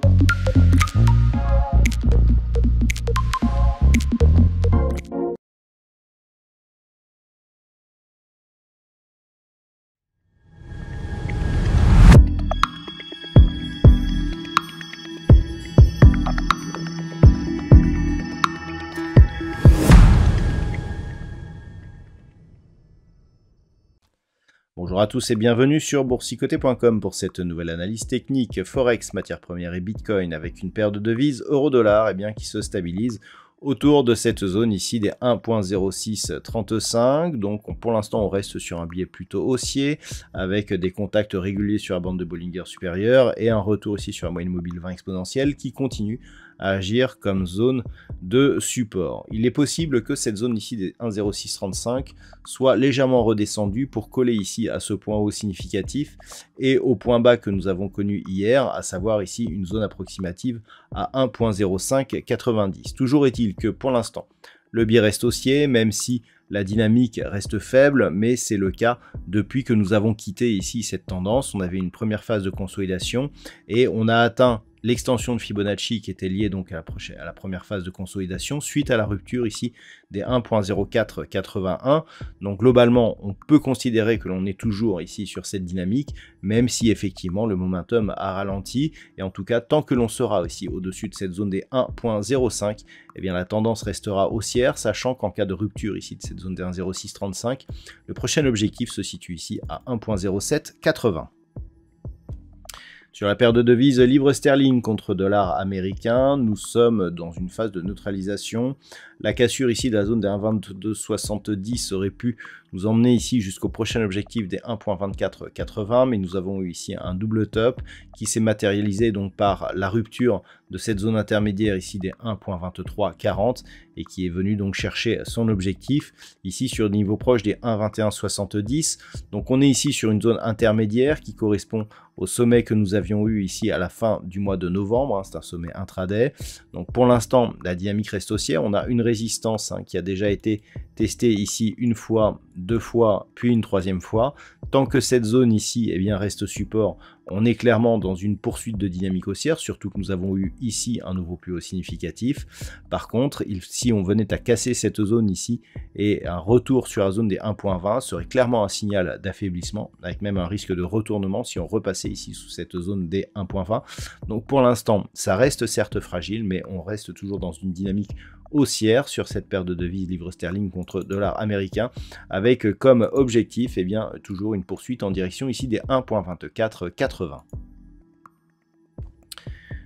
Thank you. Bonjour à tous et bienvenue sur boursicoté.com pour cette nouvelle analyse technique Forex, matières premières et Bitcoin avec une paire de devises euro-dollar et eh bien qui se stabilise autour de cette zone ici des 1.0635. Donc pour l'instant on reste sur un billet plutôt haussier avec des contacts réguliers sur la bande de Bollinger supérieure et un retour aussi sur la moyenne mobile 20 exponentielle qui continue agir comme zone de support. Il est possible que cette zone ici des 1,0635 soit légèrement redescendue pour coller ici à ce point haut significatif et au point bas que nous avons connu hier, à savoir ici une zone approximative à 1,0590. Toujours est-il que pour l'instant, le biais reste haussier, même si la dynamique reste faible, mais c'est le cas depuis que nous avons quitté ici cette tendance. On avait une première phase de consolidation et on a atteint l'extension de Fibonacci qui était liée donc à la, à la première phase de consolidation suite à la rupture ici des 1.0481. Donc globalement, on peut considérer que l'on est toujours ici sur cette dynamique, même si effectivement le momentum a ralenti. Et en tout cas, tant que l'on sera aussi au-dessus de cette zone des 1.05, eh bien la tendance restera haussière, sachant qu'en cas de rupture ici de cette zone des 1.0635, le prochain objectif se situe ici à 1.0780. Sur la paire de devises livre sterling contre dollar américain, nous sommes dans une phase de neutralisation. La cassure ici de la zone des 1,2270 aurait pu nous emmener ici jusqu'au prochain objectif des 1.2480, mais nous avons eu ici un double top qui s'est matérialisé donc par la rupture de cette zone intermédiaire ici des 1.2340 et qui est venu donc chercher son objectif ici sur le niveau proche des 1.2170. Donc on est ici sur une zone intermédiaire qui correspond au sommet que nous avions eu ici à la fin du mois de novembre, hein, c'est un sommet intraday. Donc pour l'instant, la dynamique reste haussière, on a une résistance hein, qui a déjà été testée ici une fois deux fois, puis une troisième fois. Tant que cette zone ici et eh bien, reste support, on est clairement dans une poursuite de dynamique haussière, surtout que nous avons eu ici un nouveau plus haut significatif. Par contre, si on venait à casser cette zone ici et un retour sur la zone des 1.20 serait clairement un signal d'affaiblissement, avec même un risque de retournement si on repassait ici sous cette zone des 1.20. Donc pour l'instant, ça reste certes fragile, mais on reste toujours dans une dynamique haussière sur cette paire de devises livre sterling contre dollar américain avec comme objectif et eh bien, toujours une poursuite en direction ici des 1.2480.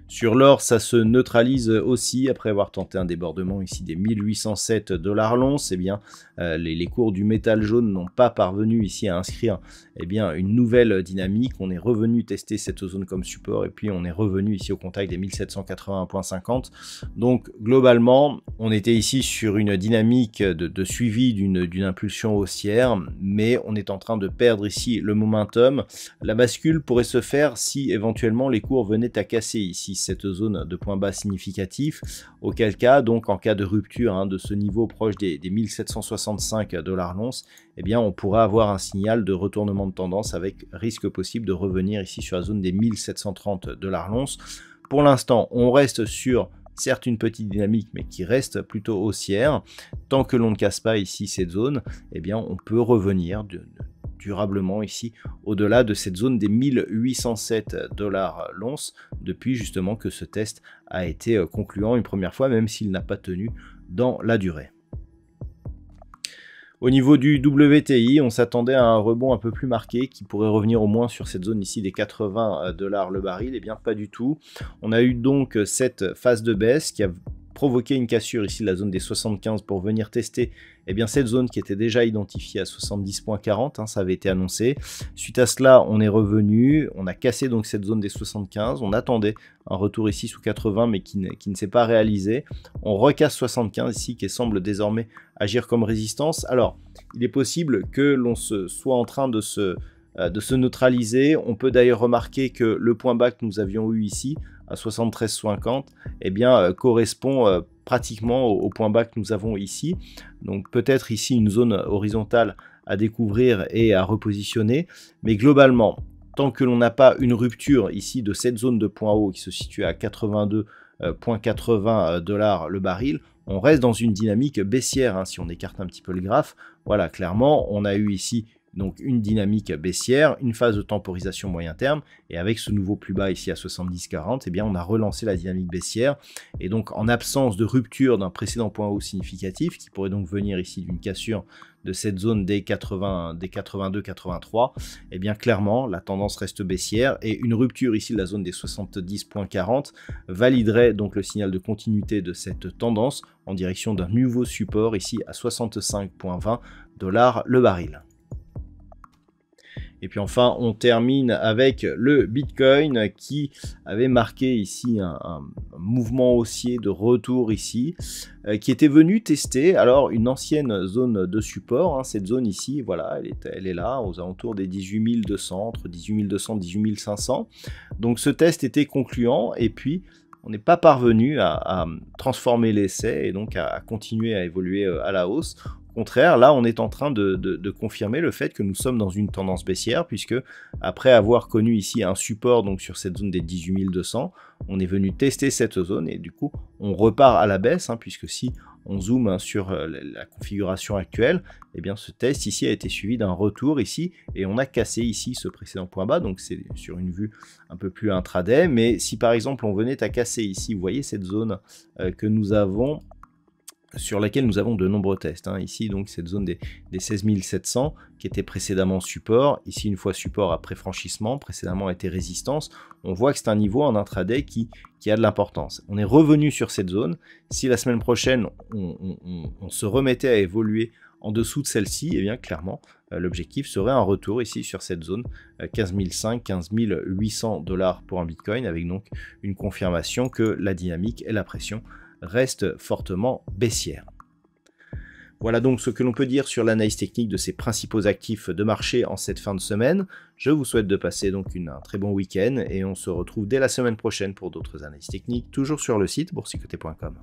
Sur l'or, ça se neutralise aussi après avoir tenté un débordement ici des 1807 dollars l'once. c'est eh bien, euh, les, cours du métal jaune n'ont pas parvenu ici à inscrire eh bien, une nouvelle dynamique. On est revenu tester cette zone comme support et puis on est revenu ici au contact des 1780.50. Donc, globalement, on était ici sur une dynamique de suivi d'une impulsion haussière, mais on est en train de perdre ici le momentum. La bascule pourrait se faire si éventuellement les cours venaient à casser ici cette zone de points bas significatif, auquel cas, donc en cas de rupture hein, de ce niveau proche des, 1765 dollars l'once, eh bien on pourrait avoir un signal de retournement de tendance avec risque possible de revenir ici sur la zone des 1730 dollars l'once. Pour l'instant, on reste sur certes une petite dynamique, mais qui reste plutôt haussière. Tant que l'on ne casse pas ici cette zone, eh bien on peut revenir de durablement ici au-delà de cette zone des 1807 dollars l'once depuis justement que ce test a été euh, concluant une première fois même s'il n'a pas tenu dans la durée. Au niveau du WTI, on s'attendait à un rebond un peu plus marqué qui pourrait revenir au moins sur cette zone ici des 80 dollars le baril, et eh bien pas du tout. On a eu donc euh, cette phase de baisse qui a provoquer une cassure ici de la zone des 75 pour venir tester et eh bien, cette zone qui était déjà identifiée à 70.40, hein, ça avait été annoncé. Suite à cela, on est revenu, on a cassé donc cette zone des 75, on attendait un retour ici sous 80 mais qui ne, qui ne s'est pas réalisé. On recasse 75 ici qui semble désormais agir comme résistance. Alors, il est possible que l'on soit en train de se euh, de se neutraliser. On peut d'ailleurs remarquer que le point bas que nous avions eu ici à 73,50, eh bien, euh, correspond euh, pratiquement au, point bas que nous avons ici. Donc peut-être ici une zone horizontale à découvrir et à repositionner. Mais globalement, tant que l'on n'a pas une rupture ici de cette zone de point haut qui se situe à 82,80 euh, dollars le baril, on reste dans une dynamique baissière. Hein, si on écarte un petit peu le graphe, voilà, clairement, on a eu ici donc une dynamique baissière, une phase de temporisation moyen terme, et avec ce nouveau plus bas ici à 70,40, eh bien on a relancé la dynamique baissière, et donc en absence de rupture d'un précédent point haut significatif, qui pourrait donc venir ici d'une cassure de cette zone des 80, des 82, 83, eh bien clairement la tendance reste baissière et une rupture ici de la zone des 70.40 validerait donc le signal de continuité de cette tendance en direction d'un nouveau support ici à 65.20 dollars le baril. Et puis enfin, on termine avec le Bitcoin qui avait marqué ici un, mouvement haussier de retour ici, euh, qui était venu tester alors une ancienne zone de support. Hein, cette zone ici, voilà, elle est, elle est là aux alentours des 18 200, entre 18 200 18 500. Donc ce test était concluant et puis on n'est pas parvenu à, transformer l'essai et donc à, continuer à évoluer euh, à la hausse contraire, là, on est en train de, confirmer le fait que nous sommes dans une tendance baissière, puisque après avoir connu ici un support donc sur cette zone des 18 200, on est venu tester cette zone et du coup, on repart à la baisse, hein, puisque si on zoome hein, sur euh, la configuration actuelle, eh bien ce test ici a été suivi d'un retour ici et on a cassé ici ce précédent point bas, donc c'est sur une vue un peu plus intraday. Mais si par exemple on venait à casser ici, vous voyez cette zone euh, que nous avons sur laquelle nous avons de nombreux tests. Hein. Ici, donc, cette zone des, 16 700 qui était précédemment support. Ici, une fois support après franchissement, précédemment était résistance. On voit que c'est un niveau en intraday qui, a de l'importance. On est revenu sur cette zone. Si la semaine prochaine, on, se remettait à évoluer en dessous de celle-ci, et eh bien clairement, euh, l'objectif serait un retour ici sur cette zone 15 500, 15 800 dollars pour un Bitcoin, avec donc une confirmation que la dynamique et la pression reste fortement baissière. Voilà donc ce que l'on peut dire sur l'analyse technique de ces principaux actifs de marché en cette fin de semaine. Je vous souhaite de passer donc une, un très bon week-end et on se retrouve dès la semaine prochaine pour d'autres analyses techniques, toujours sur le site boursicoté.com.